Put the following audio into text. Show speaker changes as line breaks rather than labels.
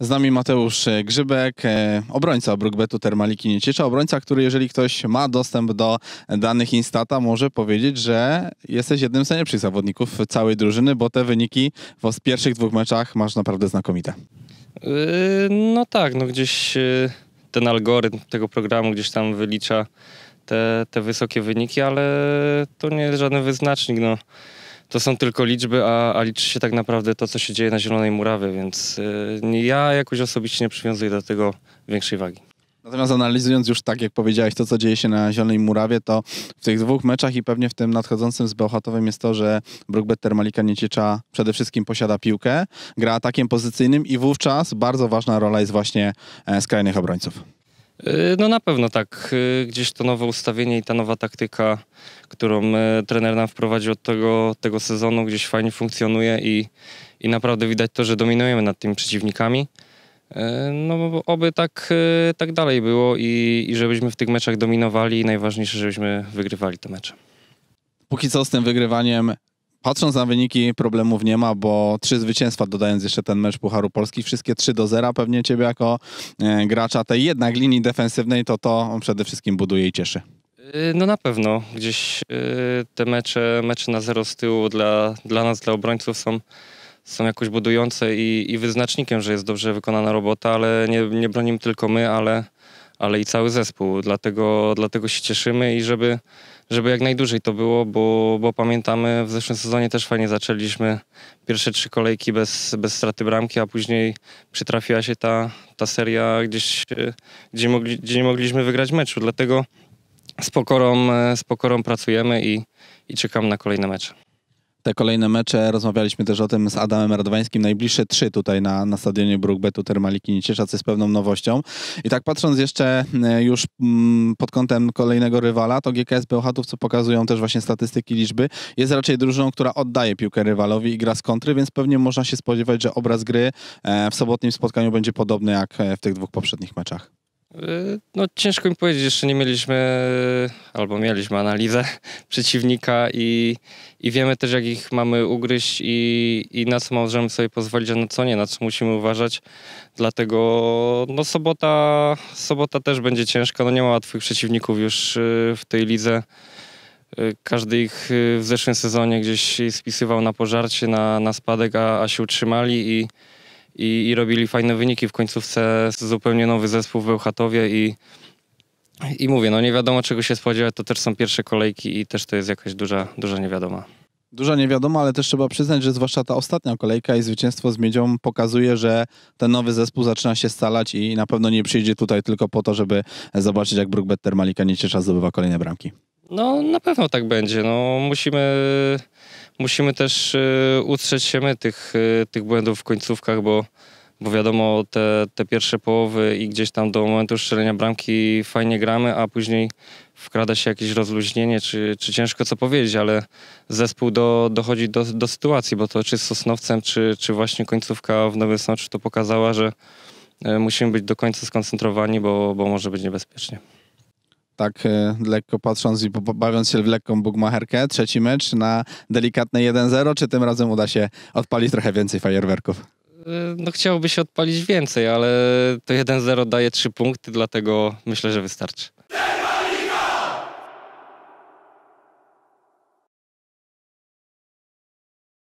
Z nami Mateusz Grzybek, e, obrońca Brookbetu Termaliki Nieciecza, obrońca, który jeżeli ktoś ma dostęp do danych Instata, może powiedzieć, że jesteś jednym z najlepszych zawodników całej drużyny, bo te wyniki w pierwszych dwóch meczach masz naprawdę znakomite.
Yy, no tak, no gdzieś yy, ten algorytm tego programu gdzieś tam wylicza te, te wysokie wyniki, ale to nie jest żaden wyznacznik. No to są tylko liczby, a, a, liczy się tak naprawdę to, co się dzieje na Zielonej Murawie, więc y, ja jakoś osobiście nie przywiązuję do tego większej wagi.
Natomiast analizując już tak, jak powiedziałeś, to co dzieje się na Zielonej Murawie, to w tych dwóch meczach i pewnie w tym nadchodzącym z Bełchatowem jest to, że Brookbet Termalika Nieciecza przede wszystkim posiada piłkę, gra atakiem pozycyjnym i wówczas bardzo ważna rola jest właśnie e, skrajnych obrońców. Y,
no na pewno tak. Y, gdzieś to nowe ustawienie i ta nowa taktyka, którą y, trener nam wprowadził od tego, tego sezonu, gdzieś fajnie funkcjonuje i, i naprawdę widać to, że dominujemy nad tymi przeciwnikami. No oby tak, tak dalej było i, i żebyśmy w tych meczach dominowali i najważniejsze, żebyśmy wygrywali te mecze.
Póki co z tym wygrywaniem Patrząc na wyniki, problemów nie ma, bo trzy zwycięstwa, dodając jeszcze ten mecz Pucharu Polski, wszystkie 3 do 0, pewnie ciebie jako e, gracza tej jednak linii defensywnej, to to przede wszystkim buduje i cieszy.
Y, no na pewno. Gdzieś y, te mecze, mecze na zero z tyłu dla, dla nas, dla obrońców są, są jakoś budujące i, i wyznacznikiem, że jest dobrze wykonana robota, ale nie, nie bronimy tylko my, ale ale i cały zespół. Dlatego, dlatego się cieszymy i żeby, żeby jak najdłużej to było, bo, bo pamiętamy w zeszłym sezonie też fajnie zaczęliśmy pierwsze trzy kolejki bez, bez straty bramki, a później przytrafiła się ta, ta seria gdzieś, gdzie, mogli, gdzie nie mogliśmy wygrać meczu. Dlatego z pokorą, e, z pokorą pracujemy i, i czekam na kolejne mecze
te kolejne mecze, rozmawialiśmy też o tym z Adamem Radwańskim, najbliższe trzy tutaj na, na stadionie Brookbetu Termaliki Nieciesza, co jest pewną nowością. I tak patrząc jeszcze e, już mm, pod kątem kolejnego rywala, to GKS Bełchatów, co pokazują też właśnie statystyki, liczby, jest raczej drużyną, która oddaje piłkę rywalowi i gra z kontry, więc pewnie można się spodziewać, że obraz gry e, w sobotnim spotkaniu będzie podobny jak e, w tych dwóch poprzednich meczach.
Y, no ciężko mi powiedzieć, jeszcze nie mieliśmy, albo mieliśmy analizę przeciwnika i, i wiemy też jak ich mamy ugryźć i, i na co możemy sobie pozwolić, a na co nie, na co musimy uważać. Dlatego no sobota, sobota też będzie ciężka, no nie ma łatwych przeciwników już y, w tej lidze. Y, każdy ich w zeszłym sezonie gdzieś spisywał na pożarcie, na, na spadek, a, a się utrzymali i i, i robili fajne wyniki. W końcówce zupełnie nowy zespół w Bełchatowie i, i mówię, no nie wiadomo czego się spodziewać, to też są pierwsze kolejki i też to jest jakaś duża, duża niewiadoma.
Duża niewiadoma, ale też trzeba przyznać, że zwłaszcza ta ostatnia kolejka i zwycięstwo z Miedzią pokazuje, że ten nowy zespół zaczyna się scalać i na pewno nie przyjdzie tutaj tylko po to, żeby zobaczyć, jak Brookbetter Malika ciesza zdobywa kolejne bramki.
No na pewno tak będzie. No, musimy, musimy też y, utrzeć się my tych, y, tych błędów w końcówkach, bo, bo wiadomo, te, te pierwsze połowy i gdzieś tam do momentu strzelenia bramki fajnie gramy, a później wkrada się jakieś rozluźnienie, czy, czy ciężko co powiedzieć, ale zespół do, dochodzi do, do sytuacji, bo to czy z Sosnowcem, czy, czy właśnie końcówka w Nowym Sączu to pokazała, że y, musimy być do końca skoncentrowani, bo, bo może być niebezpiecznie
tak e, lekko patrząc i bawiąc się w lekką bugmacherkę, trzeci mecz na delikatne 1-0, czy tym razem uda się odpalić trochę więcej fajerwerków?
E, no chciałoby się odpalić więcej, ale to 1-0 daje 3 punkty, dlatego myślę, że wystarczy.